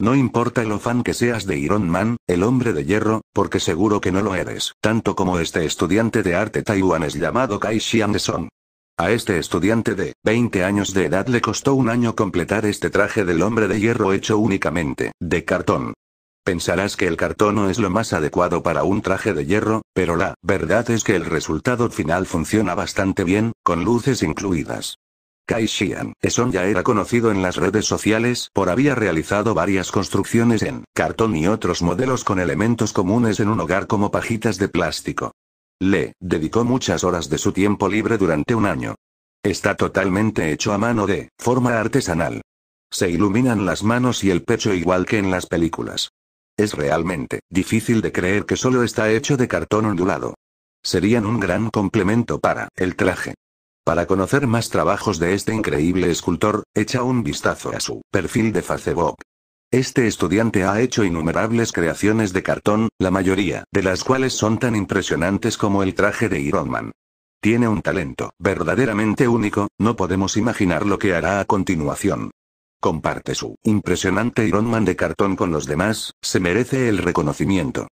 No importa lo fan que seas de Iron Man, el hombre de hierro, porque seguro que no lo eres, tanto como este estudiante de arte taiwanés llamado Kai Xiang-song. A este estudiante de 20 años de edad le costó un año completar este traje del hombre de hierro hecho únicamente de cartón. Pensarás que el cartón no es lo más adecuado para un traje de hierro, pero la verdad es que el resultado final funciona bastante bien, con luces incluidas. Kai Xian, Eson ya era conocido en las redes sociales por había realizado varias construcciones en cartón y otros modelos con elementos comunes en un hogar como pajitas de plástico. Le dedicó muchas horas de su tiempo libre durante un año. Está totalmente hecho a mano de forma artesanal. Se iluminan las manos y el pecho igual que en las películas. Es realmente difícil de creer que solo está hecho de cartón ondulado. Serían un gran complemento para el traje. Para conocer más trabajos de este increíble escultor, echa un vistazo a su perfil de Facebook. Este estudiante ha hecho innumerables creaciones de cartón, la mayoría de las cuales son tan impresionantes como el traje de Iron Man. Tiene un talento verdaderamente único, no podemos imaginar lo que hará a continuación. Comparte su impresionante Iron Man de cartón con los demás, se merece el reconocimiento.